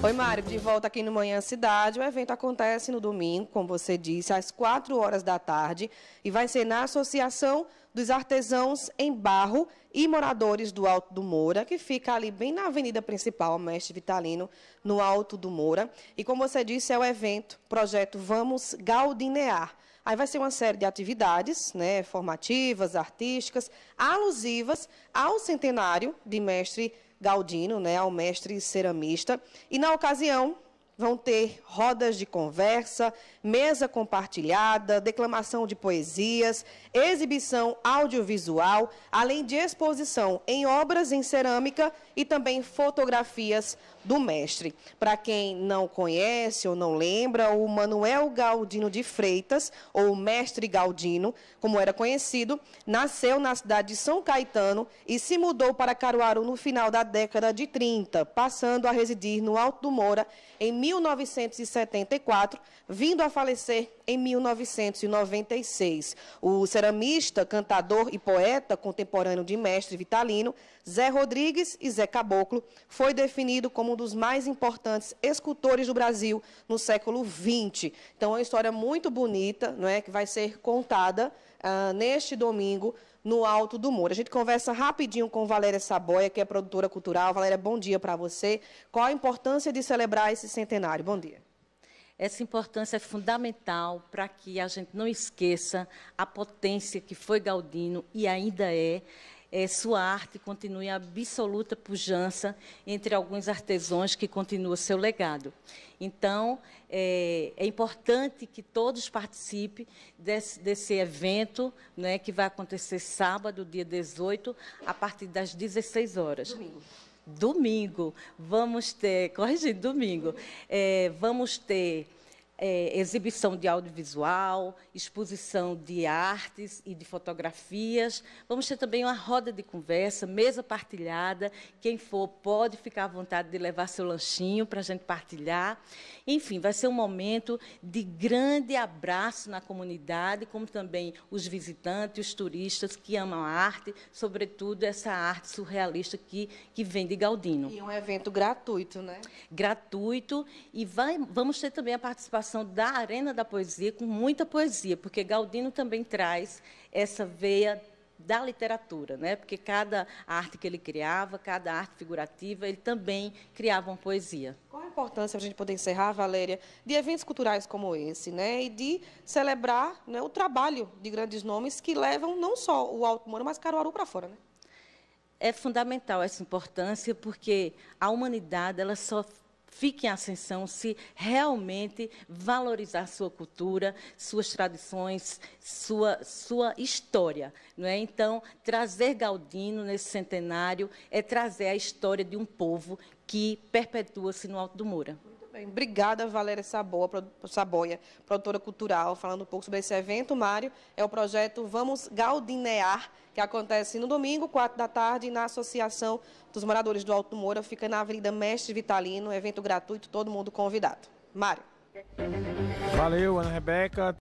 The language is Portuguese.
Oi, Mário, de volta aqui no Manhã Cidade. O evento acontece no domingo, como você disse, às 4 horas da tarde e vai ser na Associação dos Artesãos em Barro e Moradores do Alto do Moura, que fica ali bem na avenida principal, Mestre Vitalino, no Alto do Moura. E como você disse, é o evento, projeto Vamos Galdinear Aí vai ser uma série de atividades, né, formativas, artísticas, alusivas ao centenário de mestre Galdino, né, ao mestre ceramista. E na ocasião vão ter rodas de conversa, mesa compartilhada, declamação de poesias, exibição audiovisual, além de exposição em obras em cerâmica e também fotografias do mestre. Para quem não conhece ou não lembra, o Manuel Galdino de Freitas, ou Mestre Galdino, como era conhecido, nasceu na cidade de São Caetano e se mudou para Caruaru no final da década de 30, passando a residir no Alto do Moura em 1974, vindo a falecer em 1996. O ceramista, cantador e poeta contemporâneo de mestre Vitalino, Zé Rodrigues e Zé Caboclo, foi definido como dos mais importantes escultores do Brasil no século XX. Então, é uma história muito bonita, não é, que vai ser contada ah, neste domingo no Alto do Muro. A gente conversa rapidinho com Valéria Saboia, que é produtora cultural. Valéria, bom dia para você. Qual a importância de celebrar esse centenário? Bom dia. Essa importância é fundamental para que a gente não esqueça a potência que foi Galdino e ainda é é, sua arte continue em absoluta pujança entre alguns artesãos que continua seu legado. Então, é, é importante que todos participem desse, desse evento, né, que vai acontecer sábado, dia 18, a partir das 16 horas. Domingo domingo vamos ter, corrigir, domingo, é, vamos ter é, exibição de audiovisual, exposição de artes e de fotografias. Vamos ter também uma roda de conversa, mesa partilhada. Quem for pode ficar à vontade de levar seu lanchinho para a gente partilhar. Enfim, vai ser um momento de grande abraço na comunidade, como também os visitantes, os turistas que amam a arte, sobretudo essa arte surrealista que, que vem de Galdino. E um evento gratuito, né? Gratuito. E vai, vamos ter também a participação da Arena da Poesia com muita poesia, porque Galdino também traz essa veia da literatura, né? porque cada arte que ele criava, cada arte figurativa, ele também criava uma poesia. Qual a importância, para a gente poder encerrar, Valéria, de eventos culturais como esse, né? e de celebrar né, o trabalho de grandes nomes que levam não só o Alto Moro, mas Caruaru para fora? Né? É fundamental essa importância, porque a humanidade ela só fique em ascensão se realmente valorizar sua cultura, suas tradições, sua, sua história. Não é? Então, trazer Galdino nesse centenário é trazer a história de um povo que perpetua-se no Alto do Moura bem. Obrigada, Valéria Saboia, Saboia, produtora cultural, falando um pouco sobre esse evento. Mário, é o projeto Vamos Galdinear, que acontece no domingo, 4 da tarde, na Associação dos Moradores do Alto Moura, fica na Avenida Mestre Vitalino, evento gratuito, todo mundo convidado. Mário. Valeu, Ana Rebeca.